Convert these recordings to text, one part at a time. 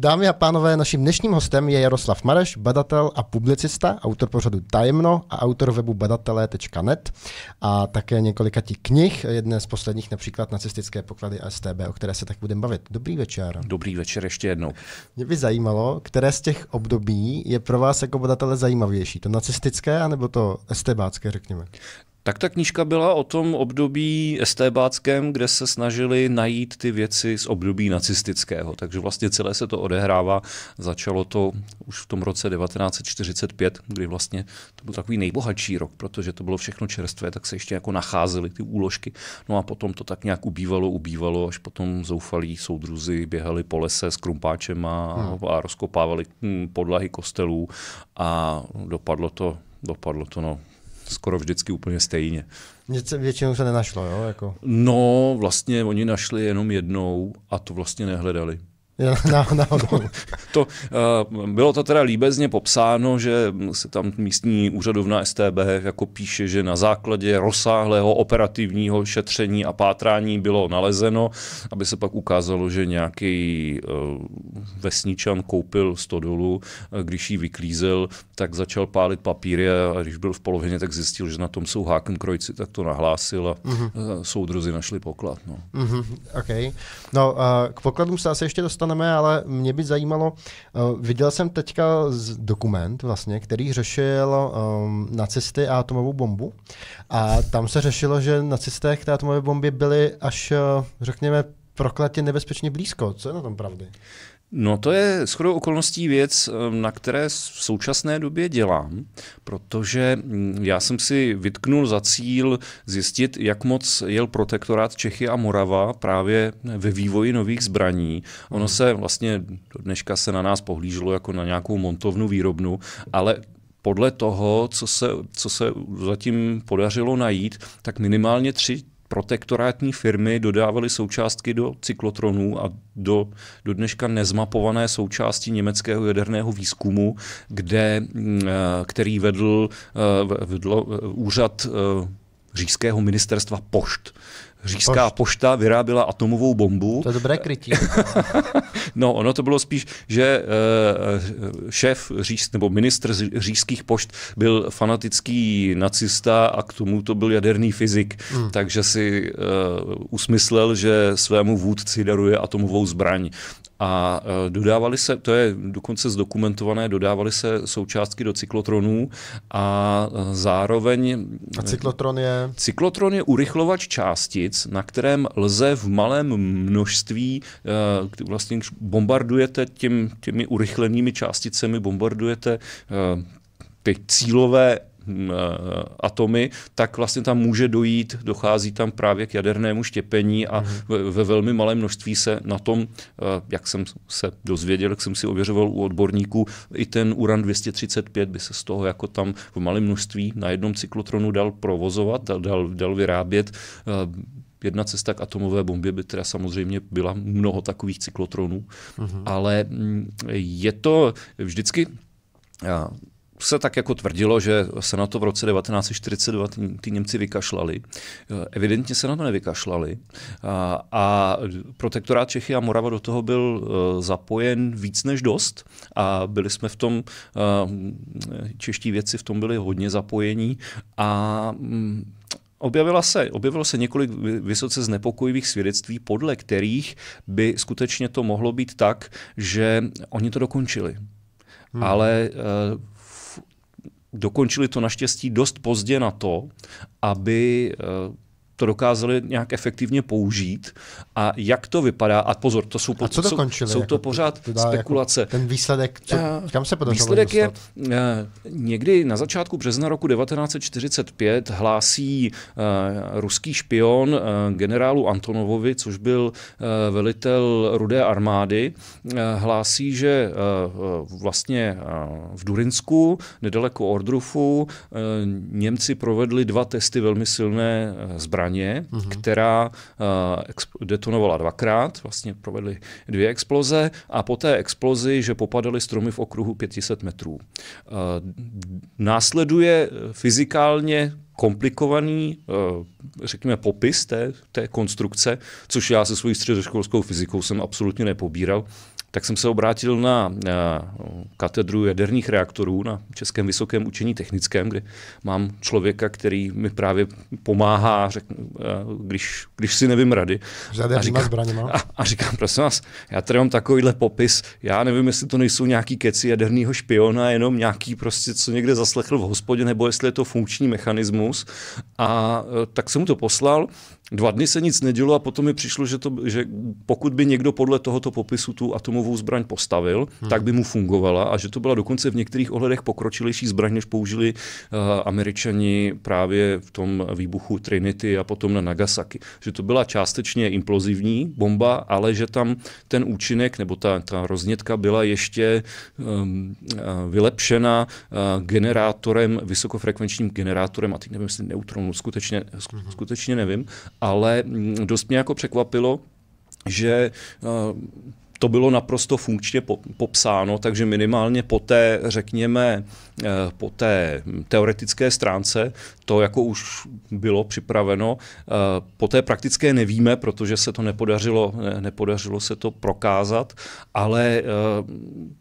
Dámy a pánové, naším dnešním hostem je Jaroslav Mareš, badatel a publicista, autor pořadu Tajemno a autor webu badatelé.net a také několika těch knih, jedné z posledních například nacistické poklady STB, o které se tak budeme bavit. Dobrý večer. Dobrý večer ještě jednou. Mě by zajímalo, které z těch období je pro vás jako badatele zajímavější, to nacistické anebo to STBácké, řekněme? Tak ta knížka byla o tom období estébáckém, kde se snažili najít ty věci z období nacistického. Takže vlastně celé se to odehrává. Začalo to už v tom roce 1945, kdy vlastně to byl takový nejbohatší rok, protože to bylo všechno čerstvé, tak se ještě jako nacházely ty úložky. No a potom to tak nějak ubývalo, ubývalo, až potom zoufalí soudruzi běhali po lese s a, hmm. a rozkopávali hm, podlahy kostelů a dopadlo to, dopadlo to no, skoro vždycky úplně stejně. Něco Většinou se nenašlo, jo? Jako... No, vlastně oni našli jenom jednou a to vlastně nehledali. Na, náhodou. to, uh, bylo to teda líbezně popsáno, že se tam místní úřadovna STB jako píše, že na základě rozsáhlého operativního šetření a pátrání bylo nalezeno, aby se pak ukázalo, že nějaký uh, vesničan koupil stodolu, eh, když ji vyklízel, tak začal pálit papíry a když byl v polovině, tak zjistil, že na tom jsou hákem krojci, tak to nahlásil a uh-huh. soudruzi našli poklad. No. Uh-huh. Okay. no uh, k pokladům se asi ještě dostanu dostaneme, ale mě by zajímalo, uh, viděl jsem teďka dokument vlastně, který řešil um, nacisty a atomovou bombu a tam se řešilo, že nacisté k té atomové bombě byli až, uh, řekněme, prokletě nebezpečně blízko. Co je na tom pravdy? No to je shodou okolností věc, eh, na které v současné době dělám, protože mm, já jsem si vytknul za cíl zjistit, jak moc jel protektorát Čechy a Morava právě ve vývoji nových zbraní. Ono hmm. se vlastně do dneška se na nás pohlíželo jako na nějakou montovnu výrobnu, ale podle toho, co se, co se zatím podařilo najít, tak minimálně tři protektorátní firmy dodávaly součástky do cyklotronů a do, do dneška nezmapované součásti německého jaderného výzkumu, kde, eh, který vedl, eh, vedl eh, úřad říšského ministerstva pošt. Říská Pošt. pošta vyráběla atomovou bombu. To je dobré krytí. no, ono to bylo spíš, že eh, šéf říš nebo ministr řížských pošt byl fanatický nacista a k tomu to byl jaderný fyzik, hmm. takže si uh, usmyslel, že svému vůdci daruje atomovou zbraň. A eh, dodávali se, to je dokonce zdokumentované, dodávali se součástky do cyklotronů a zároveň... A cyklotron je? Cyklotron je urychlovač části, hranic, na kterém lze v malém množství, eh, vlastně když bombardujete těm, těmi urychlenými částicemi, bombardujete eh, ty cílové Eh, atomy, tak vlastně tam může dojít, dochází tam právě k jadernému štěpení a mhm. ve, ve velmi malém množství se na tom, eh, jak jsem se dozvěděl, jak jsem si ověřoval u odborníků, i ten uran 235 by se z toho jako tam v malém množství na jednom cyklotronu dal provozovat, dal, dal vyrábět. Eh, jedna cesta k atomové bombě by teda samozřejmě byla mnoho takových cyklotronů, uh-huh. ale mm, je to vždycky se tak jako tvrdilo, že se na to v roce 1942 ty Němci vykašlali. Evidentně se na to nevykašlali. A, a protektorát Čechy a Morava do toho byl e, zapojen víc než dost a byli jsme v tom, e, čeští věci v tom byli hodně zapojení a mm, Objevila se, objevilo se několik vysoce znepokojivých svědectví, podle kterých by skutečně to mohlo být tak, že oni to dokončili. Hmm. Ale uh, dokončili to naštěstí dost pozdě na to, aby eh, to dokázali nějak efektivně použít a jak to vypadá. A pozor, to jsou, po, a co to jsou, jsou to jako pořád to jako spekulace. Jako ten výsledek, co, kam se podařilo Výsledek dostat? je, eh, někdy na začátku března roku 1945 hlásí uh, ruský špion uh, generálu Antonovovi, což byl uh, velitel rudé armády, hlásí, že vlastně v Durinsku, nedaleko Ordrufu, Němci provedli dva testy velmi silné zbraně zbraně, mm-hmm. která uh, detonovala dvakrát, vlastně provedly dvě exploze a po té explozi, že popadaly stromy v okruhu 500 metrů. Uh, následuje eh, fyzikálně komplikovaný, řekněme, popis té, té konstrukce, což já se svojí středoškolskou fyzikou jsem absolutně nepobíral tak jsem se obrátil na, eh, katedru jaderných reaktorů na Českém vysokém učení technickém, kde mám člověka, který mi právě pomáhá, řeknu, eh, když, když si nevím rady. A říkám, a, a říkám, prosím vás, já tady mám takovýhle popis, já nevím, jestli to nejsou nějaký keci jaderného špiona, jenom nějaký prostě, co někde zaslechl v hospodě, nebo jestli je to funkční mechanismus. A eh, tak jsem mu to poslal, Dva dny se nic nedělo a potom mi přišlo, že, to, že pokud by někdo podle tohoto popisu tu atomovou zbraň postavil, hmm. tak by mu fungovala a že to byla dokonce v některých ohledech pokročilejší zbraň, než použili uh, američani právě v tom výbuchu Trinity a potom na Nagasaki. Že to byla částečně implozivní bomba, ale že tam ten účinek nebo ta, ta roznětka byla ještě um, vylepšena uh, generátorem, vysokofrekvenčním generátorem, a teď nevím, jestli neutronů, skutečně, mhm. skutečně nevím, ale mm, dost mě jako překvapilo, že eh, to bylo naprosto funkčně popsáno, takže minimálně po té, řekněme, eh, po té teoretické stránce, to jako už bylo připraveno, eh, po té praktické nevíme, protože se to nepodařilo, nepodařilo se to prokázat, ale eh,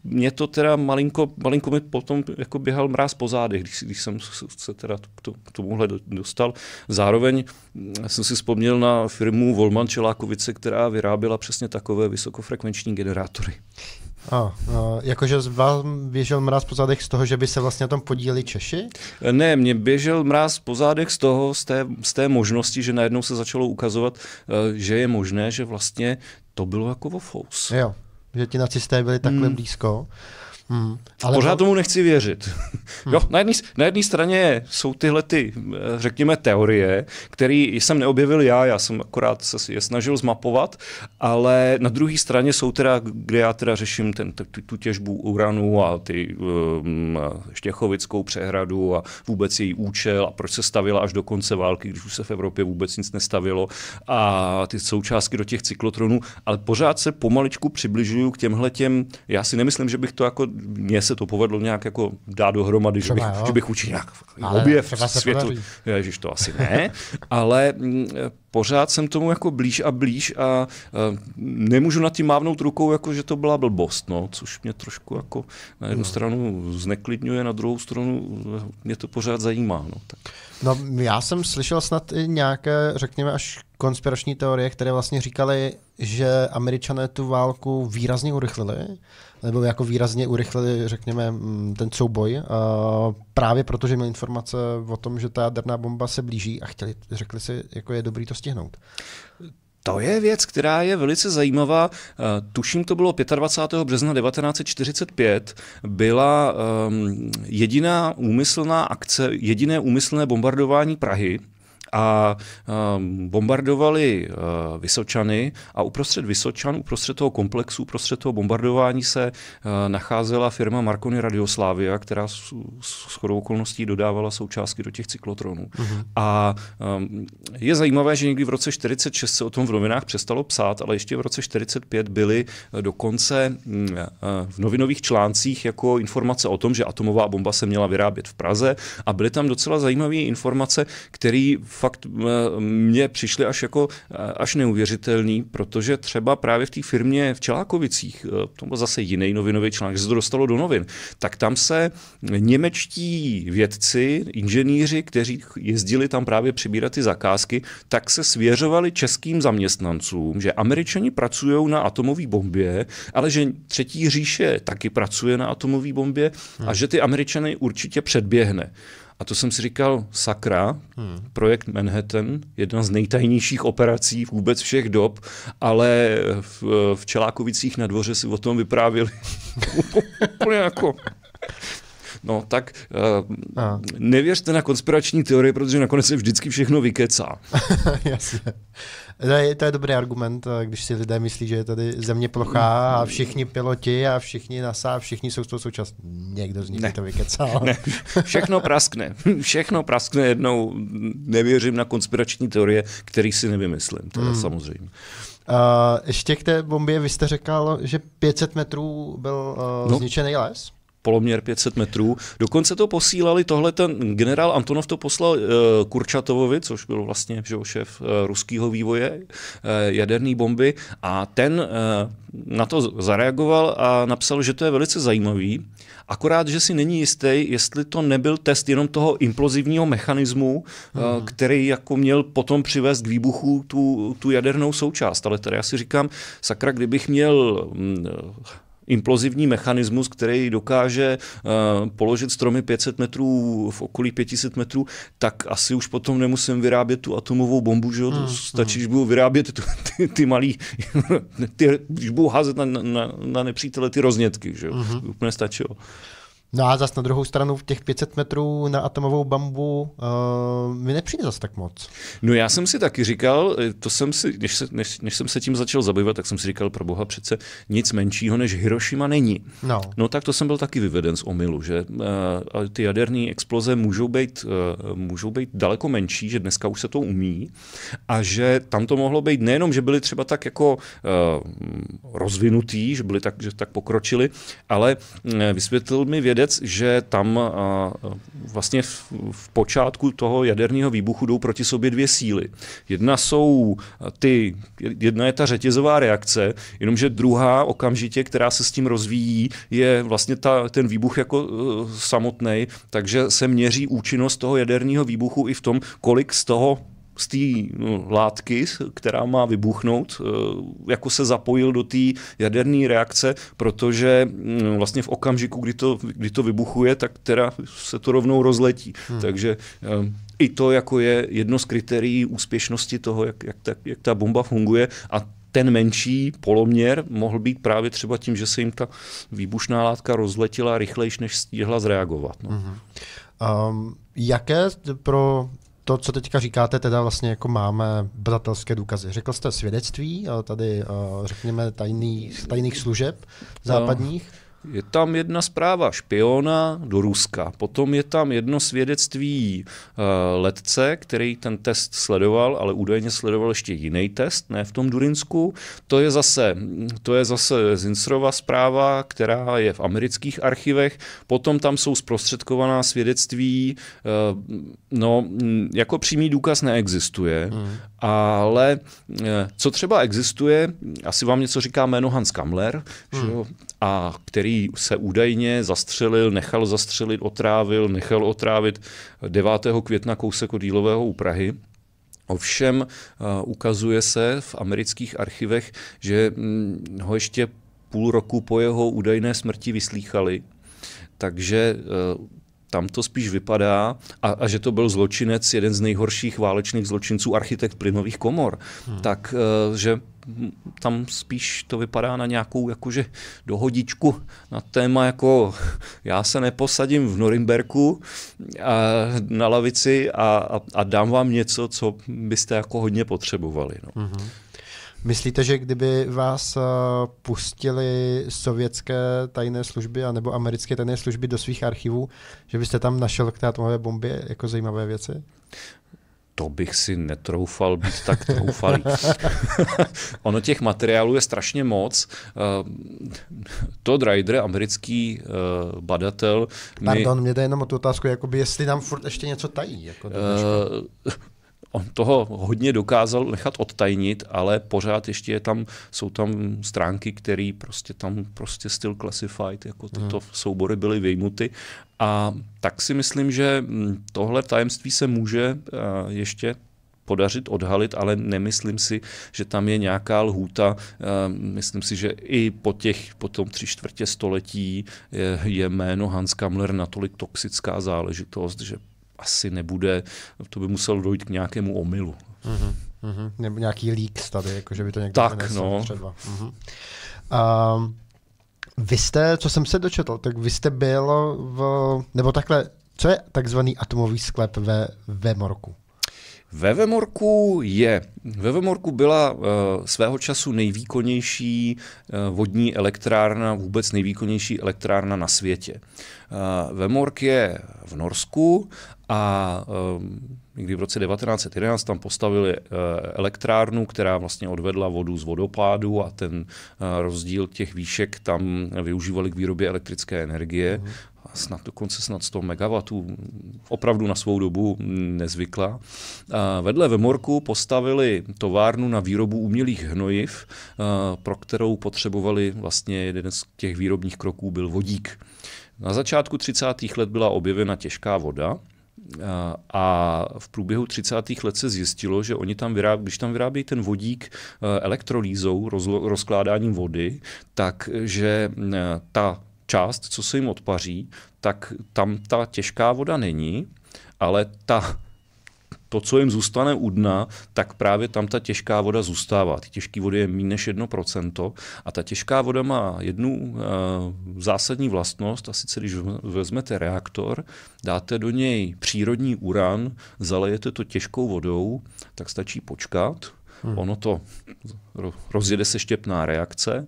mě to teda malinko, malinko mi potom jako běhal mráz po zádech, když, když jsem se teda k tomuhle dostal. Zároveň hm, jsem si vzpomněl na firmu Volman Čelákovice, která vyráběla přesně takové vysokofrekvenční funkční generátory. A, a jakože z vás běžel mráz po zádech z toho, že by se vlastně na tom podíleli Češi? Ne, mě běžel mráz po zádech z toho, z té, z té možnosti, že najednou se začalo ukazovat, eh, že je možné, že vlastně to bylo jako vofous. Jo, že ti nacisté byli takhle hmm. blízko. Hmm. Ale Pořád to... tomu nechci věřit. Hmm. Jo, na jedné na jedný straně jsou tyhle ty, eh, řekněme, teorie, které jsem neobjevil já, já jsem akorát se je snažil zmapovat, ale na druhé straně jsou teda, kde já teda řeším ten, tu, tu těžbu uranu a ty um, Štěchovickou přehradu a vůbec její účel a proč se stavila až do konce války, když už se v Evropě vůbec nic nestavilo a ty součástky do těch cyklotronů, ale pořád se pomaličku přibližuju k těmhle těm, já si nemyslím, že bych to jako mně se to povedlo nějak jako dát dohromady, že bych, že bych učil nějak ale objev světu. Ježiš, to asi ne, ale mm, pořád jsem tomu jako blíž a blíž a e, nemůžu nad tím mávnout rukou, jako že to byla blbost, no, což mě trošku jako na jednu no. stranu zneklidňuje, na druhou stranu e, mě to pořád zajímá. No, tak. no já jsem slyšel snad i nějaké, řekněme, až konspirační teorie, které vlastně říkaly, že američané tu válku výrazně urychlili, nebo jako výrazně urychlili, řekněme, mm, ten souboj, právě protože měli informace o tom, že ta jaderná bomba se blíží a chtěli, řekli si, jako je dobrý to stihnout. To je věc, která je velice zajímavá. E, tuším, to bylo 25. března 1945. Byla ehm, jediná úmyslná akce, jediné úmyslné bombardování Prahy a um, bombardovali uh, Vysočany a uprostřed Vysočan, uprostřed toho komplexu, uprostřed toho bombardování se uh, nacházela firma Marconi Radioslavia, která s, chodou okolností dodávala součástky do těch cyklotronů. Uh-huh. A um, je zajímavé, že někdy v roce 46 se o tom v novinách přestalo psát, ale ještě v roce 45 byly eh, dokonce uh, v novinových článcích jako informace o tom, že atomová bomba se měla vyrábět v Praze a byly tam docela zajímavé informace, které v fakt eh, mě přišly až jako eh, až neuvěřitelný, protože třeba právě v té firmě v Čelákovicích, eh, to byl zase jiný novinový článek, se to dostalo do novin, tak tam se němečtí vědci, inženýři, kteří jezdili tam právě přibírat ty zakázky, tak se svěřovali českým zaměstnancům, že američani pracují na atomové bombě, ale že třetí říše taky pracuje na atomové bombě a hmm. že ty američany určitě předběhne. A to jsem si říkal, sakra, hmm. projekt Manhattan, jedna z nejtajnějších operací vůbec všech dob, ale v, v Čelákovicích na dvoře si o tom vyprávěli úplně jako No tak uh, nevěřte na konspirační teorie, protože nakonec se vždycky všechno vykecá. Jasně. To je, to je dobrý argument, eh, když si lidé myslí, že je tady země plochá a všichni piloti a všichni NASA a všichni jsou z toho součástí. Někdo z nich ne. to vykecal. Ne. Všechno praskne. Všechno praskne jednou. Nevěřím na konspirační teorie, který si nevymyslím. To je hmm. samozřejmě. Uh, eh, ještě k té bombě, vy jste řekl, že 500 metrů byl uh, no, zničený les poloměr 500 metrů. Dokonce to posílali, tohle ten generál Antonov to poslal uh, Kurčatovovi, což byl vlastně že, šéf uh, eh, ruského vývoje uh, jaderné bomby a ten uh, na to zareagoval a napsal, že to je velice zajímavý, akorát, že si není jistý, jestli to nebyl test jenom toho implozivního mechanismu, hmm. který jako měl potom přivést k výbuchu tu, tu jadernou součást. Ale tady já si říkám, sakra, kdybych měl mm, implozivní mechanismus, který dokáže uh, položit stromy 500 metrů v okolí 500 metrů, tak asi už potom nemusím vyrábět tu atomovou bombu, že jo? Hmm, stačí, hmm. když budu vyrábět tu, ty, ty malý, ty, když budu házet na, na, na nepřítele ty roznětky, že jo? Hmm. Úplně stačilo. No a zase na druhou stranu v těch 500 metrů na atomovou bambu uh, mi nepřijde zase tak moc. No já jsem si taky říkal, eh, to jsem si, než, se, než, než jsem se tím začal zabývat, tak jsem si říkal, pro boha přece nic menšího než Hiroshima není. No, no tak to jsem byl taky vyveden z omylu, že uh, ty jaderné exploze můžou být, uh, můžou být daleko menší, že dneska už se to umí a že tam to mohlo být nejenom, že byly třeba tak jako uh, rozvinutý, že byly tak, že tak pokročili, ale uh, vysvětlil mi věd vědec, že tam vlastně v, v počátku toho jaderného výbuchu jdou proti sobě dvě síly. Jedna jsou ty, jedna je ta řetězová reakce, jenomže druhá okamžitě, která se s tím rozvíjí, je vlastně ta, ten výbuch jako uh, e, samotný, takže se měří účinnost toho jaderního výbuchu i v tom, kolik z toho z té no, látky, která má vybuchnout, eh, jako se zapojil do té jaderné reakce, protože no, vlastně v okamžiku, kdy to, kdy to vybuchuje, tak teda se to rovnou rozletí. Hmm. Takže eh, i to jako je jedno z kritérií úspěšnosti toho, jak, jak, ta, jak ta bomba funguje a ten menší poloměr mohl být právě třeba tím, že se jim ta výbušná látka rozletila rychleji, než stihla zreagovat. No. Hmm. Um, jaké pro to, co teďka říkáte, teda vlastně jako máme bratelské důkazy. Řekl jste svědectví, eh, tady eh, řekněme tajný, tajných služeb no. západních. No je tam jedna zpráva špiona do Ruska, potom je tam jedno svědectví uh, letce, který ten test sledoval, ale údajně sledoval ještě jiný test, ne v tom Durinsku. To je zase, to je zase Zinsrova zpráva, která je v amerických archivech. Potom tam jsou zprostředkovaná svědectví, uh, no jako přímý důkaz neexistuje, mm. ale uh, co třeba existuje, asi vám něco říká jméno Hans Kamler, mm. že jo, hmm. a který se údajně zastřelil, nechal zastřelit, otrávil, nechal otrávit 9. května kousek od Dílového u Prahy. Ovšem eh, ukazuje se v amerických archivech, že mm, ho ještě půl roku po jeho údajné smrti vyslýchali. Takže eh, tam to spíš vypadá, a, a že to byl zločinec, jeden z nejhorších válečných zločinců, architekt plynových komor, hmm. tak eh, že tam spíš to vypadá na nějakou jakože dohodičku na téma jako já se neposadím v Norimberku a, eh, na lavici a, a, a dám vám něco, co byste jako hodně potřebovali. No. Hmm. Myslíte, že kdyby vás eh, pustili sovětské tajné služby anebo americké tajné služby do svých archivů, že byste tam našel k té atomové bombě jako zajímavé věci? to bych si netroufal být tak troufalý. ono těch materiálů je strašně moc. Eh, to Ryder, americký eh, badatel... Pardon, mi... mě jde jenom o tu otázku, jakoby jestli nám furt ještě něco tají. Jako On toho hodně dokázal nechat odtajnit, ale pořád ještě je tam, jsou tam stránky, které prostě tam prostě still classified, jako hmm. tyto hmm. soubory byly vyjmuty. A tak si myslím, že mm, tohle tajemství se může eh, ještě podařit odhalit, ale nemyslím si, že tam je nějaká lhůta. Eh, myslím si, že i po, těch, po tom tři čtvrtě století je, je jméno Hans Kamler natolik toxická záležitost, že asi nebude, to by muselo dojít k nějakému omylu. Mm-hmm. Mm-hmm. Nebo nějaký leak tady, jako že by to někdo Tak, no. Třeba. Mm-hmm. Um, vy jste, co jsem se dočetl, tak vy jste byl v, nebo takhle, co je takzvaný atomový sklep ve, ve Morku? Ve Vemorku je. Ve Vemorku byla uh, svého času nejvýkonnější uh, vodní elektrárna, vůbec nejvýkonnější elektrárna na světě. Uh, Vemork je v Norsku a někdy v roce 1911 tam postavili elektrárnu, která vlastně odvedla vodu z vodopádu a ten rozdíl těch výšek tam využívali k výrobě elektrické energie. Mhm snad dokonce snad 100 MW, opravdu na svou dobu nezvyklá. A vedle Vemorku postavili továrnu na výrobu umělých hnojiv, pro kterou potřebovali vlastně jeden z těch výrobních kroků byl vodík. Na začátku 30. let byla objevena těžká voda, a v průběhu 30. let se zjistilo, že oni tam vyrábí, když tam vyrábějí ten vodík e, elektrolízou, rozkládáním vody, takže e, ta část, co se jim odpaří, tak tam ta těžká voda není, ale ta, to, co jim zůstane u dna, tak právě tam ta těžká voda zůstává. Ty těžké vody je méně než 1% a ta těžká voda má jednu uh, zásadní vlastnost, a sice když vezmete reaktor, dáte do něj přírodní uran, zalejete to těžkou vodou, tak stačí počkat, Hmm. Ono to rozjede se štěpná reakce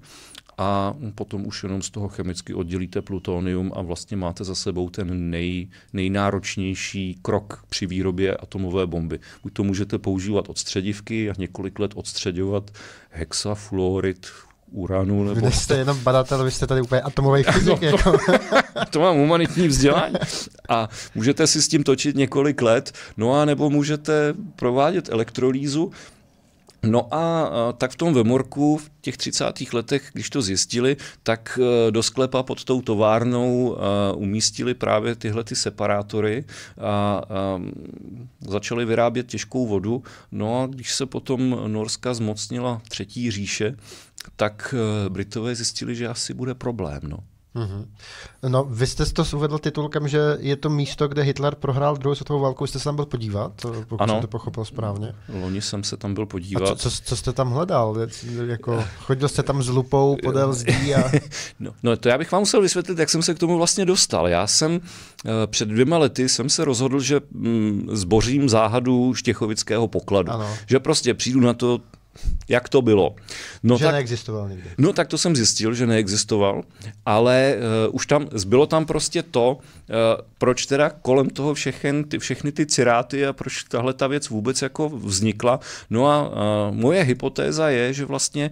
a potom už jenom z toho chemicky oddělíte plutonium a vlastně máte za sebou ten nej, nejnáročnější krok při výrobě atomové bomby. Buď to můžete používat odstředivky a několik let odstředovat hexafluorid uranu. Nebo... Vy jste jenom badatel, vy jste tady úplně atomový fyzik. No, to, jako. to mám humanitní vzdělání. A můžete si s tím točit několik let, no a nebo můžete provádět elektrolýzu, No a tak v tom Vemorku v těch 30. letech, když to zjistili, tak e, do sklepa pod tou továrnou e, umístili právě tyhle ty separátory a začali vyrábět těžkou vodu. No a když se potom Norska zmocnila třetí říše, tak e, Britové zjistili, že asi bude problém. No. Mm-hmm. No, vy jste to uvedl titulkem, že je to místo, kde Hitler prohrál druhou světovou válku. Jste se tam byl podívat, pokud ano. jsem to pochopil správně? Loni jsem se tam byl podívat. A co, co, co jste tam hledal? Jako, chodil jste tam s lupou podél zdí? A... no, no, to já bych vám musel vysvětlit, jak jsem se k tomu vlastně dostal. Já jsem eh, před dvěma lety jsem se rozhodl, že mm, zbořím záhadu Štěchovického pokladu. Ano. Že prostě přijdu na to, jak to bylo? No, že tak, neexistoval nikdy. No tak to jsem zjistil, že neexistoval, ale uh, už tam, zbylo tam prostě to, uh, proč teda kolem toho všechen, ty, všechny ty ciráty a proč tahle ta věc vůbec jako vznikla. No a uh, moje hypotéza je, že vlastně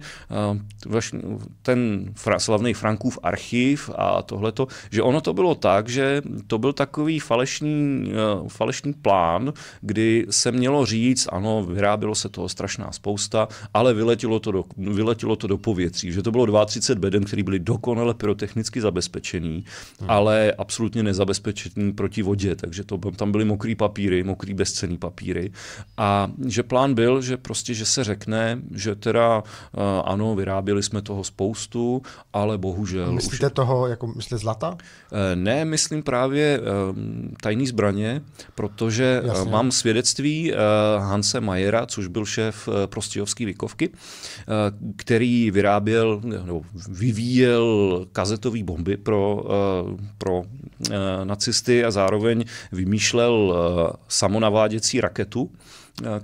uh, vlastně ten fra, slavný Frankův archiv a tohleto, že ono to bylo tak, že to byl takový falešný, uh, falešný plán, kdy se mělo říct, ano, vyrábilo se toho strašná spousta, ale vyletělo to do, vyletělo to do povětří, že to bylo 32 beden, který byly dokonale pyrotechnicky zabezpečený, hmm. ale absolutně nezabezpečený proti vodě, takže to, tam byly mokrý papíry, mokrý bezcený papíry a že plán byl, že prostě, že se řekne, že teda eh, ano, vyráběli jsme toho spoustu, ale bohužel... Myslíte už... toho, jako myslíte zlata? Eh, ne, myslím právě eh, tajný zbraně, protože Jasně. mám svědectví Hanse Majera, což byl šéf prostějovský vykovky, eh, který vyráběl nebo vyvíjel kazetové bomby pro, eh, pro eh, nacisty a zároveň vymýšlel samonaváděcí raketu,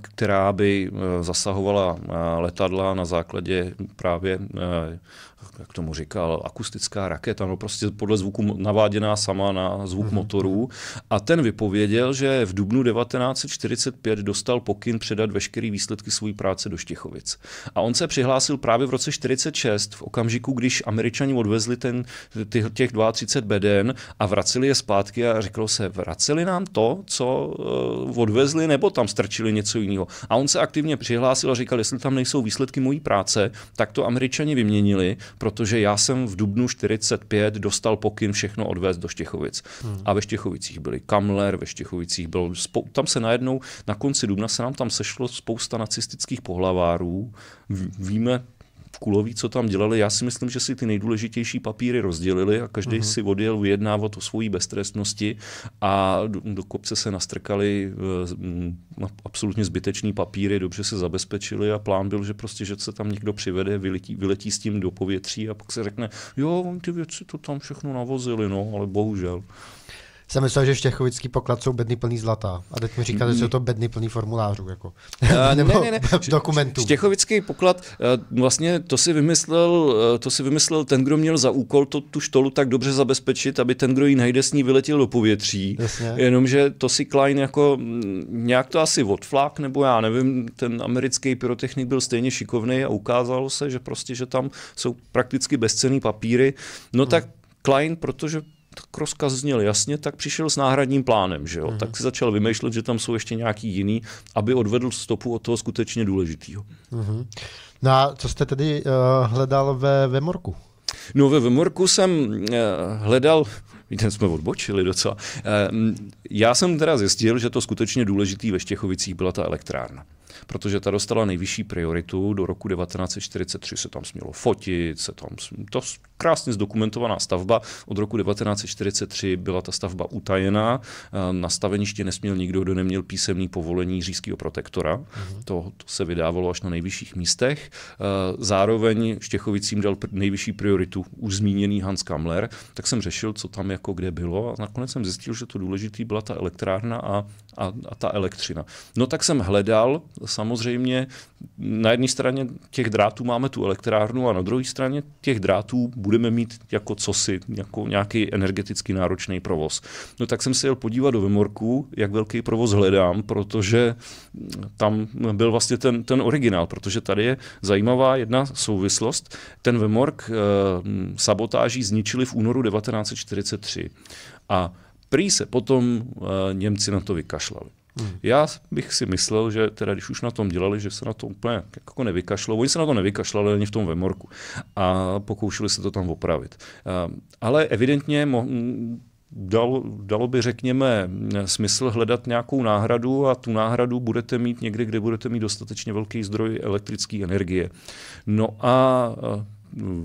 která by zasahovala letadla na základě právě jak tomu říkal, akustická raketa, no prostě podle zvuku naváděná sama na zvuk mm-hmm. motorů. A ten vypověděl, že v dubnu 1945 dostal pokyn předat veškeré výsledky své práce do Štěchovic. A on se přihlásil právě v roce 46, v okamžiku, když američani odvezli ten, těch, těch 32 beden a vraceli je zpátky a řeklo se, vraceli nám to, co uh, odvezli, nebo tam strčili něco jiného. A on se aktivně přihlásil a říkal, jestli tam nejsou výsledky mojí práce, tak to američani vyměnili, protože já jsem v Dubnu 45 dostal pokyn všechno odvést do Štěchovic. Hmm. A ve Štěchovicích byli Kamler, ve Štěchovicích byl, tam se najednou, na konci Dubna se nám tam sešlo spousta nacistických pohlavárů, víme v Kulový, co tam dělali. Já si myslím, že si ty nejdůležitější papíry rozdělili a každý uh-huh. Mhm. si odjel vyjednávat o svojí beztrestnosti a do, do kopce se nastrkali eh, mm, na absolutně zbytečný papíry, dobře se zabezpečili a plán byl, že prostě, že se tam někdo přivede, vyletí, vyletí s tím do povětří a pak se řekne, jo, ty věci to tam všechno navozili, no, ale bohužel jsem myslel, že štěchovický poklad jsou bedny plný zlata. A teď mi říkáte, že mm. jsou to bedny plný formulářů. Jako. Uh, Nebo ne, ne, ne. dokumentů. Štěchovický poklad, uh, vlastně to si, vymyslel, uh, to si vymyslel ten, kdo měl za úkol to, tu štolu tak dobře zabezpečit, aby ten, kdo ji najde s ní, vyletěl do povětří. Jasně. Jenomže to si Klein jako mm, nějak to asi odflák, nebo já nevím, ten americký pyrotechnik byl stejně šikovný a ukázalo se, že prostě, že tam jsou prakticky bezcený papíry. No hmm. tak Klein, protože tak rozkaz zněl jasně, tak přišel s náhradním plánem, že jo? Mm-hmm. tak si začal vymýšlet, že tam jsou ještě nějaký jiný, aby odvedl stopu od toho skutečně důležitého. Mm-hmm. No a co jste tedy uh, hledal ve Vemorku? No ve Vemorku jsem uh, hledal Víte, jsme odbočili docela. Eh, já jsem teda zjistil, že to skutečně důležitý ve Štěchovicích byla ta elektrárna protože ta dostala nejvyšší prioritu. Do roku 1943 se tam smělo fotit, se tam, to krásně zdokumentovaná stavba. Od roku 1943 byla ta stavba utajená. Eh, na staveništi nesměl nikdo, kdo neměl písemný povolení říšského protektora. Mm-hmm. To, to se vydávalo až na nejvyšších místech. Eh, zároveň Štěchovicím dal nejvyšší prioritu už zmíněný Hans Kamler, tak jsem řešil, co tam jako kde bylo a nakonec jsem zjistil, že to důležitý byla ta elektrárna a, a, a ta elektřina. No tak jsem hledal samozřejmě na jedné straně těch drátů máme tu elektrárnu a na druhé straně těch drátů budeme mít jako cosi, jako nějaký energeticky náročný provoz. No tak jsem se jel podívat do Vemorku, jak velký provoz hledám, protože tam byl vlastně ten, ten originál, protože tady je zajímavá jedna souvislost. Ten Vemork eh, sabotáží zničili v únoru 1943 a prý se potom eh, Němci na to vykašlali. Hmm. Já bych si myslel, že teda když už na tom dělali, že se na to úplně jako nevykašlo. Oni se na to nevykašlali ani v tom Vemorku a pokoušeli se to tam opravit. ale evidentně mo- dal, dalo by, řekněme, smysl hledat nějakou náhradu a tu náhradu budete mít někde, kde budete mít dostatečně velký zdroj elektrické energie. No a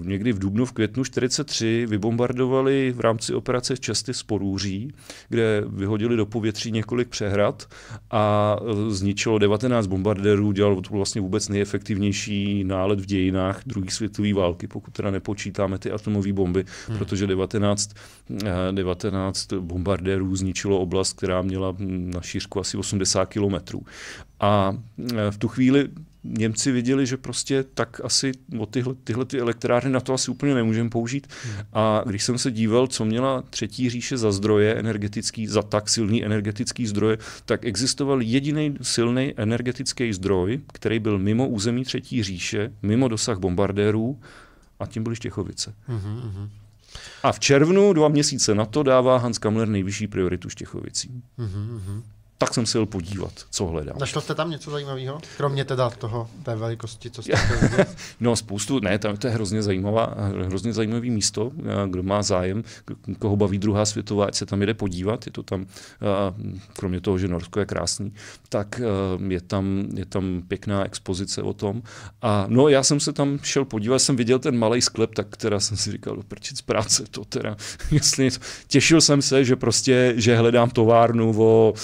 někdy v dubnu, v květnu 43 vybombardovali v rámci operace Česty z Porůří, kde vyhodili do povětří několik přehrad a e, zničilo 19 bombardérů, dělal to vlastně vůbec nejefektivnější nálet v dějinách druhé světové války, pokud teda nepočítáme ty atomové bomby, hmm. protože 19, 19 e, bombardérů zničilo oblast, která měla na šířku asi 80 kilometrů. A e, v tu chvíli Němci viděli, že prostě tak asi o tyhle, tyhle ty elektrárny na to asi úplně nemůžeme použít. Hmm. A když jsem se díval, co měla třetí říše za zdroje energetický, za tak silný energetický zdroje, tak existoval jediný silný energetický zdroj, který byl mimo území třetí říše, mimo dosah bombardérů, a tím byly Štěchovice. Hmm, hmm A v červnu, dva měsíce na to, dává Hans Kamler nejvyšší prioritu Štěchovicím. Mhm, hmm, hmm tak jsem se jel podívat, co hledám. Našel jste tam něco zajímavého? Kromě teda toho, té velikosti, co jste No spoustu, ne, tam to je hrozně, zajímavá, hrozně zajímavé místo, eh, kdo má zájem, koho baví druhá světová, ať se tam jede podívat, je to tam, eh, kromě toho, že Norsko je krásný, tak eh, je tam, je tam pěkná expozice o tom. A no já jsem se tam šel podívat, jsem viděl ten malý sklep, tak teda jsem si říkal, do z práce to teda, jestli něco. Těšil jsem se, že prostě, že hledám továrnu o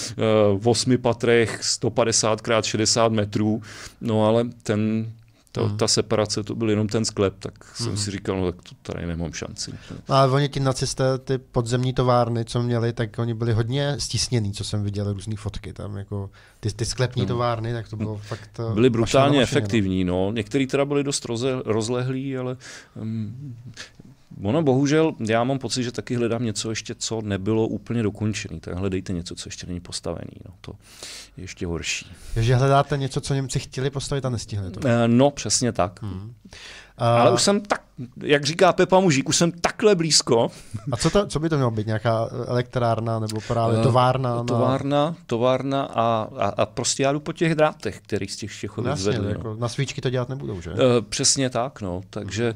v osmi patrech 150 x 60 metrů, no ale ten ta, hmm. ta separace, to byl jenom ten sklep, tak jsem hmm. si říkal, no tak to tady nemám šanci. No, ale oni ti nacisté, ty podzemní továrny, co měli, tak oni byli hodně stísnění, co jsem viděl, různé fotky tam, jako ty, ty sklepní hmm. továrny, tak to bylo hmm. fakt... Eh, Byly brutálně mašiny, no. efektivní, no. no. Některý teda byli dost roze, rozlehlí, ale um, Ono bohužel, já mám pocit, že taky hledám něco ještě, co nebylo úplně dokončené. Tak hledejte něco, co ještě není postavené. No, to je ještě horší. Takže hledáte něco, co Němci chtěli postavit a nestihli to? Eh, no, přesně tak. Hmm. A... Ale už jsem tak, jak říká Pepa Mužík, už jsem takhle blízko. A co, to, co by to mělo být? Nějaká elektrárna nebo právě eh, továrna? Na... Továrna, továrna a, a, a prostě já jdu po těch drátech, který z těch Čechů vyzvedli. No jako no. Na svíčky to dělat nebudou, že? E, přesně tak, no. Takže e,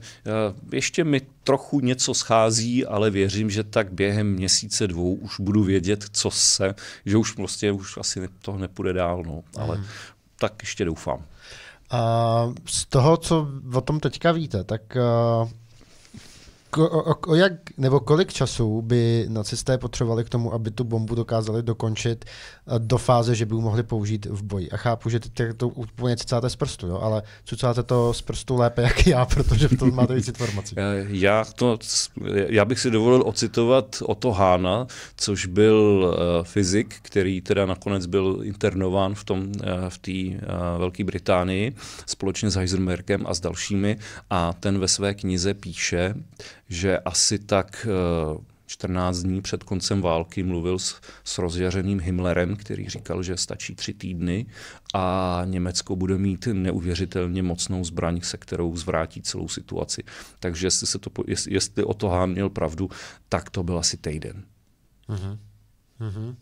ještě mi trochu něco schází, ale věřím, že tak během měsíce, dvou už budu vědět, co se, že už prostě už asi to nepůjde dál, no. Ale hmm. tak ještě doufám z toho, co o tom teďka víte, tak eh, Ko, o, o jak, nebo kolik času by nacisté potřebovali k tomu, aby tu bombu dokázali dokončit eh, do fáze, že by ji mohli použít v boji? A chápu, že teď to úplně cicáte z prstu, jo? ale cucáte to z prstu lépe jak já, protože v tom máte víc informací. Eh, já, to, já bych si dovolil ocitovat Otto Hána, což byl uh, fyzik, který teda nakonec byl internován v, tom, uh, v té uh, Velké Británii společně s Heisenbergem a s dalšími a ten ve své knize píše, že asi tak 14 eh, dní před koncem války mluvil s, s rozjařeným Himmlerem, který říkal, že stačí tři týdny a Německo bude mít neuvěřitelně mocnou zbraň, se kterou zvrátí celou situaci. Takže jestli, se to, jestli, jestli o to Hán měl pravdu, tak to byl asi týden. Mm-hmm. Mm-hmm.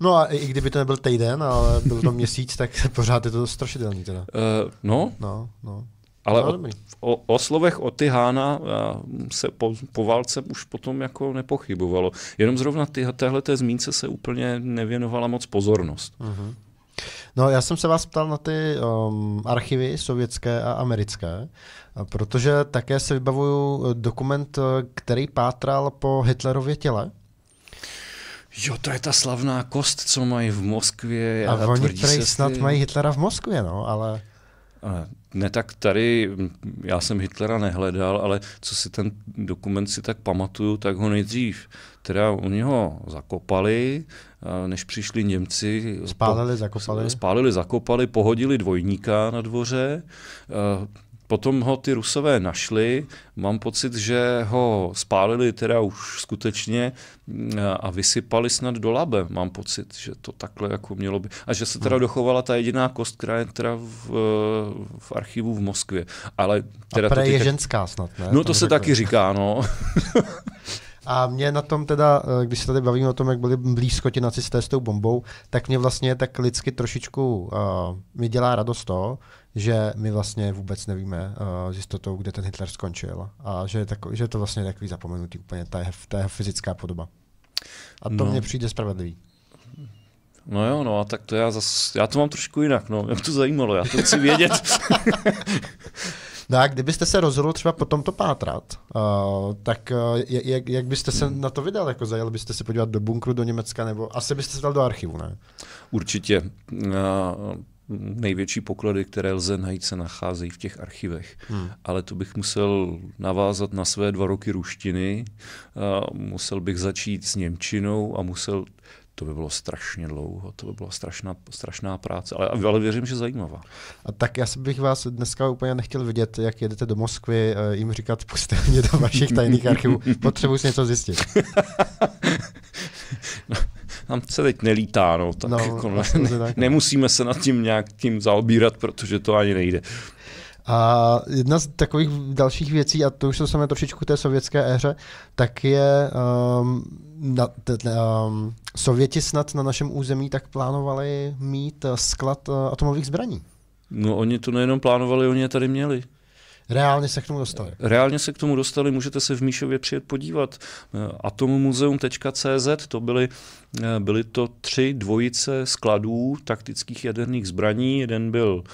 No a i kdyby to nebyl týden, ale byl to měsíc, tak pořád je to strašidelný teda. Uh, no. No, no. Ale no, o, o, o slovech o Tyhána eh, se po, po válce už potom jako nepochybovalo. Jenom zrovna ty, téhle té zmínce se úplně nevěnovala moc pozornost. Uh-huh. No, já jsem se vás ptal na ty um, archivy sovětské a americké, eh, protože také se vybavuju eh, dokument, který pátral po Hitlerově těle. Jo, to je ta slavná kost, co mají v Moskvě. A, a oni se, snad ty... mají Hitlera v Moskvě, no, ale... Ne, tak tady já jsem Hitlera nehledal, ale co si ten dokument si tak pamatuju, tak ho nejdřív. Teda u ho zakopali, než přišli Němci. Spálili, zakopali. Spálili, zakopali, pohodili dvojníka na dvoře, Potom ho ty rusové našli, mám pocit, že ho spálili teda už skutečně eh, a vysypali snad do labe, mám pocit, že to takhle jako mělo by. A že se teda hmm. dochovala ta jediná kost, která je teda v, eh, v archivu v Moskvě. Ale teda a to je tak... ženská snad, ne? No to, to se taky říká, no. A mě na tom teda, eh, když se tady bavíme o tom, jak byli blízko ti nacisté s tou bombou, tak mě vlastně tak lidsky trošičku uh, mi dělá radost to, že my vlastně vůbec nevíme uh, s jistotou, kde ten Hitler skončil a že je, tako, že je to vlastně takový zapomenutý úplně, ta jeho, ta jeho fyzická podoba. A to no. mně přijde spravedlivý. No jo, no a tak to já zase, já to mám trošku jinak, no, mě to zajímalo, já to chci vědět. no a kdybyste se rozhodl třeba po tomto pátrat, uh, tak uh, eh, jak, jak byste se na to vydal? Jako zajel byste se podívat do bunkru do Německa, nebo asi byste se dal do archivu, ne? Určitě. Uh, největší poklady, které lze najít, se nacházejí v těch archivech. Hmm. Ale to bych musel navázat na své dva roky ruštiny, a musel bych začít s Němčinou a musel to by bylo strašně dlouho, to by byla strašná, strašná práce, ale, ale věřím, že zajímavá. A tak já bych vás dneska úplně nechtěl vidět, jak jedete do Moskvy, eh, jim říkat, pusťte mě do vašich tajných archivů, potřebuji si něco zjistit. no nám se teď nelítá, no, tak no, jako ne, ne, tak. No. nemusíme se nad tím nějak tím zaobírat, protože to ani nejde. A jedna z takových dalších věcí, a to už samé trošičku té sovětské éře, tak je, um, na, t, um, Sověti snad na našem území tak plánovali mít eh, sklad uh, atomových zbraní. No oni to nejenom plánovali, oni je tady měli. Reálně se k tomu dostali. Reálně se k tomu dostali, můžete se v Míšově přijet podívat. Eh, Atommuseum.cz, to byly, eh, byly to tři dvojice skladů taktických jaderných zbraní. Jeden byl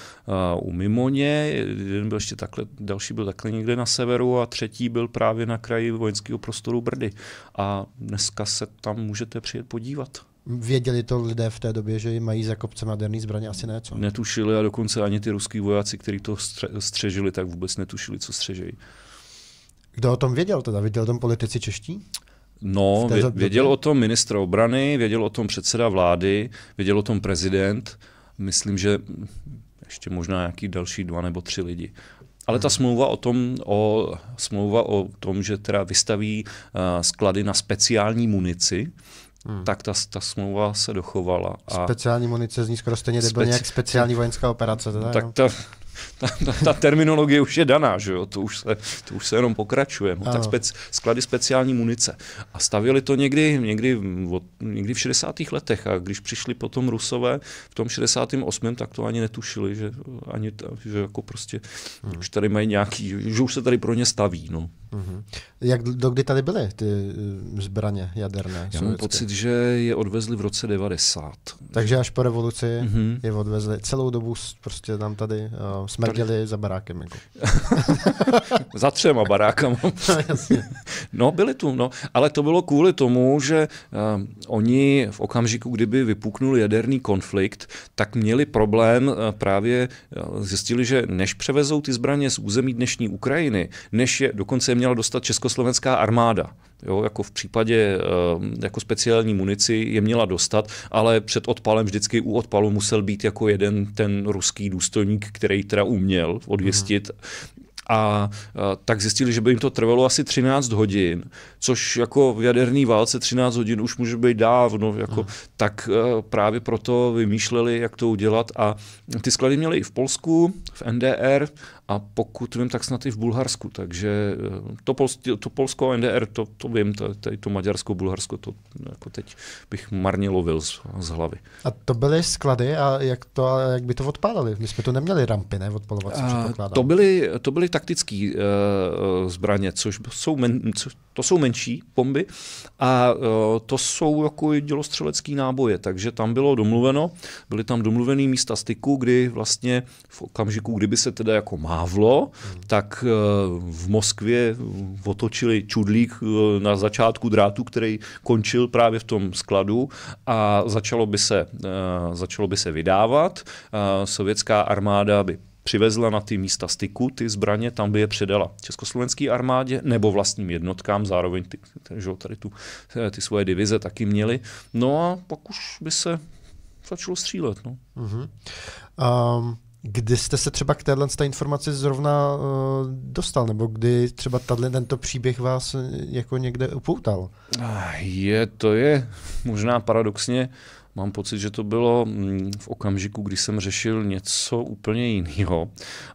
uh, u Mimoně, jeden byl ještě takhle, další byl takhle někde na severu a třetí byl právě na kraji vojenského prostoru Brdy. A dneska se tam můžete přijet podívat. Věděli to lidé v té době, že mají za kopce moderní zbraně, asi ne, co? Netušili a dokonce ani ty ruský vojáci, kteří to stře- střežili, tak vůbec netušili, co střežejí. Kdo o tom věděl teda? Věděl o tom politici čeští? No, vě- věděl o tom ministr obrany, věděl o tom předseda vlády, věděl o tom prezident, myslím, že ještě možná nějaký další dva nebo tři lidi. Ale ta mhm. smlouva o tom, o, smlouva o tom že teda vystaví uh, sklady na speciální munici, Hmm. tak ta, ta smlouva se dochovala. A speciální munice zní skoro stejně speci... jak speciální vojenská operace. Teda, hmm, tak ta, ta, ta, ta terminologie už je daná, že jo? To, už se, to už se jenom pokračuje. No, tak spec, sklady speciální munice. A stavěli to někdy, někdy, od, někdy v 60. letech. A když přišli potom Rusové v tom 68. tak to ani netušili, že, ani, že jako prostě hmm. už tady mají nějaký, že už se tady pro ně staví. No. Mm-hmm. Jak dokdy tady byly ty eh, zbraně jaderné? Já mám pocit, že je odvezli v roce 90. Takže až po revoluci mm-hmm. je odvezli. Celou dobu prostě tam tady uh, smrděli tady... za barákem. Jako. za třema barákama. no, no, byli tu. No. Ale to bylo kvůli tomu, že uh, oni v okamžiku, kdyby vypuknul jaderný konflikt, tak měli problém uh, právě, uh, zjistili, že než převezou ty zbraně z území dnešní Ukrajiny, než je dokonce měla dostat československá armáda. Jo, jako v případě eh, jako speciální munici je měla dostat, ale před odpalem vždycky u odpalu musel být jako jeden ten ruský důstojník, který teda uměl odvěstit. Hmm a, tak zjistili, že by jim to trvalo asi 13 hodin, což jako v jaderný válce 13 hodin už může být dávno, jako, hmm. tak eh, právě proto vymýšleli, jak to udělat a ty sklady měli i v Polsku, v NDR a pokud vím, tak snad i v Bulharsku, takže eh, to, Polsko, to Polsko a NDR, to, to vím, to, tady to Maďarsko, Bulharsko, to jako teď bych marně lovil z, z hlavy. A to byly sklady a jak, to, jak by to odpálili? My jsme to neměli rampy, ne, odpalovací, eh, předpokládám. To byly, to byly tak taktické eh, eh, zbraně, což jsou men, to jsou menší bomby a eh, to jsou jako dělostřelecké náboje, takže tam bylo domluveno, byly tam domluvené místa styku, kdy vlastně v okamžiku, kdyby se teda jako mávlo, hmm. tak v Moskvě otočili čudlík na začátku drátu, který končil právě v tom skladu a začalo by se, začalo by se vydávat. Sovětská armáda by přivezla na ty místa styku ty zbraně, tam by je předala československé armádě nebo vlastním jednotkám, zároveň ty, že, tady tu, eh, ty svoje divize taky měly. No a pak už by se začalo střílet. No. Uh-huh. Um, kdy jste se třeba k téhle té informaci zrovna uh, dostal, nebo kdy třeba tato, tento příběh vás eh, jako někde upoutal? Je, to je možná paradoxně uh, Mám pocit, že to bylo mm, v okamžiku, kdy jsem řešil něco úplně jiného.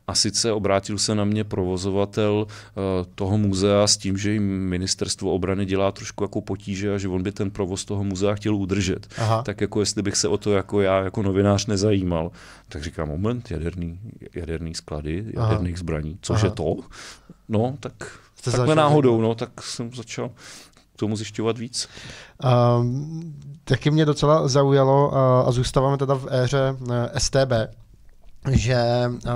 A sice obrátil se na mě provozovatel eh, toho muzea s tím, že jim ministerstvo obrany dělá trošku jako potíže a že on by ten provoz toho muzea chtěl udržet. Aha. Tak jako jestli bych se o to jako já jako novinář nezajímal. Tak říkám, moment, jaderný, jaderný sklady, jaderných Aha. zbraní, což Aha. je to? No, tak takhle náhodou, jako- no, tak jsem začal k tomu zjišťovat víc? Um, taky mě docela zaujalo uh, a zůstáváme teda v éře uh, eh, STB, že uh,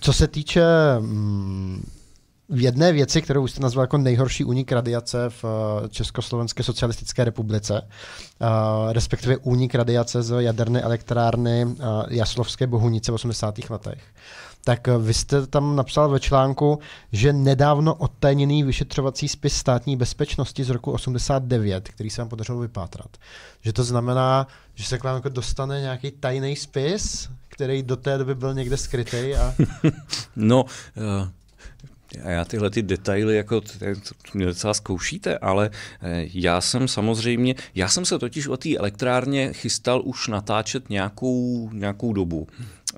co se týče um, v jedné věci, kterou jste nazval jako nejhorší únik radiace v eh, Československé socialistické republice, eh, respektive únik radiace z jaderné elektrárny eh, Jaslovské Bohunice v 80. letech, tak vy jste tam napsal ve článku, že nedávno odtajněný vyšetřovací spis státní bezpečnosti z roku 89, který se vám podařilo vypátrat, že to znamená, že se k vám jako dostane nějaký tajný spis, který do té doby byl někde skrytý. A... no, uh a já tyhle ty detaily, jako mě docela zkoušíte, ale eh, já jsem samozřejmě, já jsem se totiž o té elektrárně chystal už natáčet nějakou, nějakou dobu.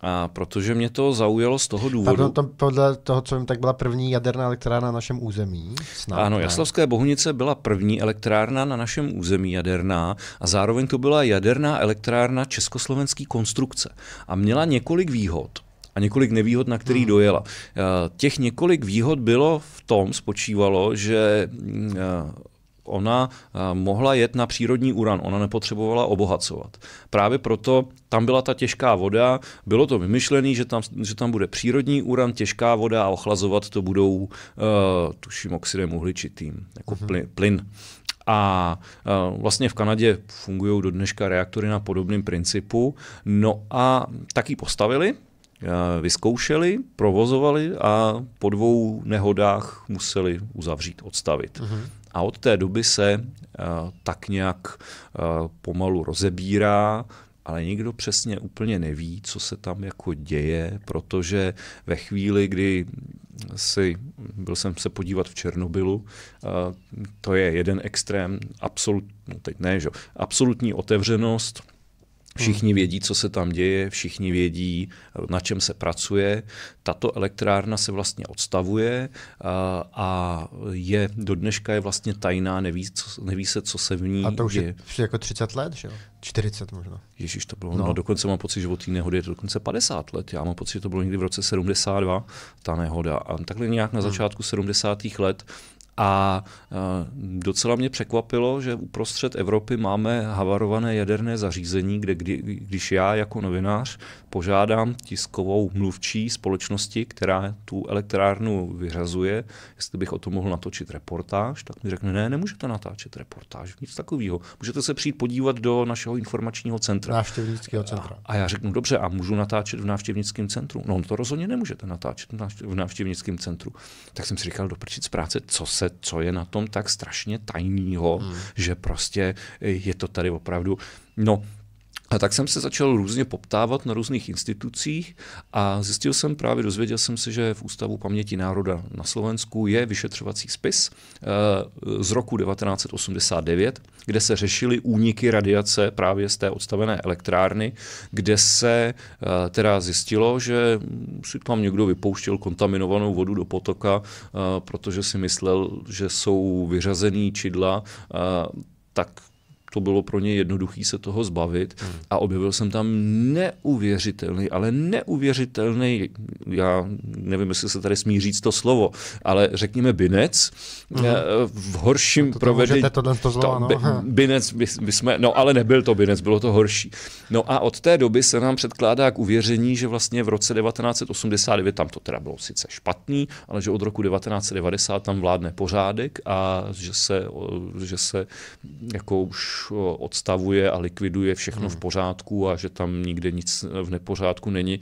A protože mě to zaujalo z toho důvodu. Pardon, to podle toho, co jim tak byla první jaderná elektrárna na našem území. Snad, ano, ne? Jaslavské Bohunice byla první elektrárna na našem území jaderná a zároveň to byla jaderná elektrárna československé konstrukce. A měla několik výhod a několik nevýhod, na který hmm. dojela. Eh, těch několik výhod bylo v tom, spočívalo, že mm, eh, ona eh, mohla jet na přírodní uran, ona nepotřebovala obohacovat. Právě proto tam byla ta těžká voda, bylo to vymyšlené, že tam, že tam bude přírodní uran, těžká voda a ochlazovat to budou, tuším, oxidem uhličitým, jako mhm. plyn. plyn. A vlastně v Kanadě fungují do dneška reaktory na podobném principu. No a taky postavili, vyzkoušeli, provozovali a po dvou nehodách museli uzavřít, odstavit. Mm-hmm. A od té doby se uh, tak nějak uh, pomalu rozebírá, ale nikdo přesně úplně neví, co se tam jako děje, protože ve chvíli, kdy si, byl jsem se podívat v Černobylu, uh, to je jeden extrém, absolut, no teď ne, že, absolutní otevřenost, Všichni vědí, co se tam děje, všichni vědí, na čem se pracuje. Tato elektrárna se vlastně odstavuje eh, a je do dneška je vlastně tajná, neví, co, neví se, co se v ní A to už je je jako 30 let, že jo? 40 možná. Ježíš, to bylo, no. no dokonce mám pocit, že od té nehody je to dokonce 50 let. Já mám pocit, že to bylo někdy v roce 72, ta nehoda. A takhle nějak na hmm. začátku hmm. 70. let a eh, docela mě překvapilo, že uprostřed Evropy máme havarované jaderné zařízení, kde kdy, když já jako novinář požádám tiskovou mluvčí společnosti, která tu elektrárnu vyřazuje, jestli bych o tom mohl natočit reportáž, tak mi řekne, ne, nemůžete natáčet reportáž, nic takového. Můžete se přijít podívat do našeho informačního centra. Návštěvnického centra. A, a já řeknu, dobře, a můžu natáčet v návštěvnickém centru? No, no, to rozhodně nemůžete natáčet v návštěvnickém centru. Tak jsem si říkal, doprčit z práce, co se zase, co je na tom tak strašně tajného, hmm. že prostě je to tady opravdu, no a tak jsem se začal různě poptávat na různých institucích a zjistil jsem právě, dozvěděl jsem se, že v Ústavu paměti národa na Slovensku je vyšetřovací spis eh, z roku 1989, kde se řešily úniky radiace právě z té odstavené elektrárny, kde se eh, teda zjistilo, že si tam někdo vypouštěl kontaminovanou vodu do potoka, eh, protože si myslel, že jsou vyřazený čidla, tak to bylo pro ně jednoduché se toho zbavit. Hmm. A objevil jsem tam neuvěřitelný, ale neuvěřitelný, já nevím, jestli se tady smí říct to slovo, ale řekněme binec, hmm. Eh, v horším no to provedení. To to to, no. Binec by, by jsme, no ale nebyl to binec, bylo to horší. No a od té doby se nám předkládá k uvěření, že vlastně v roce 1989, tam to teda bylo sice špatný, ale že od roku 1990 tam vládne pořádek a že se, že se jako už odstavuje a likviduje všechno hmm. v pořádku a že tam nikde nic v nepořádku není.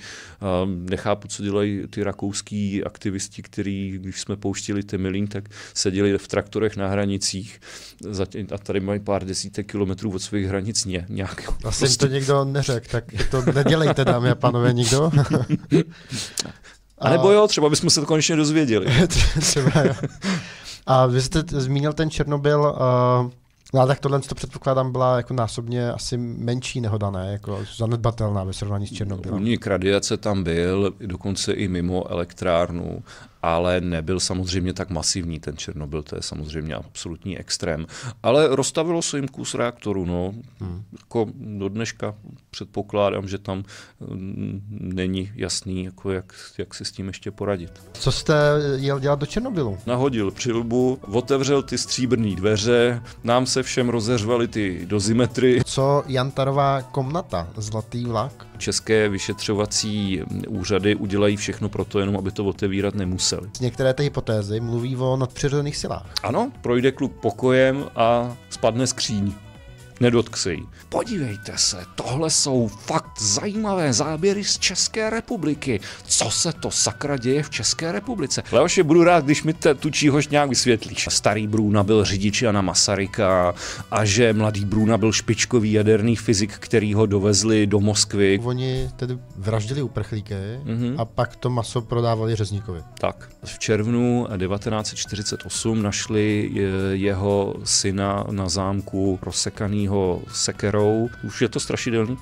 Nechápu, co dělají ty rakouský aktivisti, kteří, když jsme pouštili Temelín, tak seděli v traktorech na hranicích a tady mají pár desítek kilometrů od svých hranic ně, nějak. Asi prostě... to nikdo neřekl, tak to nedělejte, dámy a pánové, nikdo. A nebo jo, třeba bychom se to konečně dozvěděli. třeba jo. A vy jste zmínil ten Černobyl. Uh, No a tak tohle to předpokládám byla jako násobně asi menší nehoda, ne? Jako zanedbatelná ve srovnání s Černobylem. Únik radiace tam byl, dokonce i mimo elektrárnu ale nebyl samozřejmě tak masivní ten Černobyl, to je samozřejmě absolutní extrém. Ale rozstavilo se jim kus reaktoru, no. Hmm. Jako do dneška předpokládám, že tam mm, není jasný, jako jak, jak si s tím ještě poradit. Co jste jel dělat do Černobylu? Nahodil přilbu, otevřel ty stříbrné dveře, nám se všem rozeřvaly ty dozimetry. Co Jantarová komnata, zlatý vlak? české vyšetřovací úřady udělají všechno pro to, jenom aby to otevírat nemuseli. Některé ty hypotézy mluví o nadpřirozených silách. Ano, projde klub pokojem a spadne skříň nedotk se jí. Podívejte se, tohle jsou fakt zajímavé záběry z České republiky. Co se to sakra děje v České republice? Leoši, budu rád, když mi te, tu číhož nějak vysvětlíš. Starý Bruna byl řidič Jana Masaryka a že mladý Bruna byl špičkový jaderný fyzik, který ho dovezli do Moskvy. Oni tedy vraždili uprchlíky mm-hmm. a pak to maso prodávali řezníkovi. Tak. V červnu 1948 našli jeho syna na zámku rozsekaný ho sekerou. Už je to strašidelný.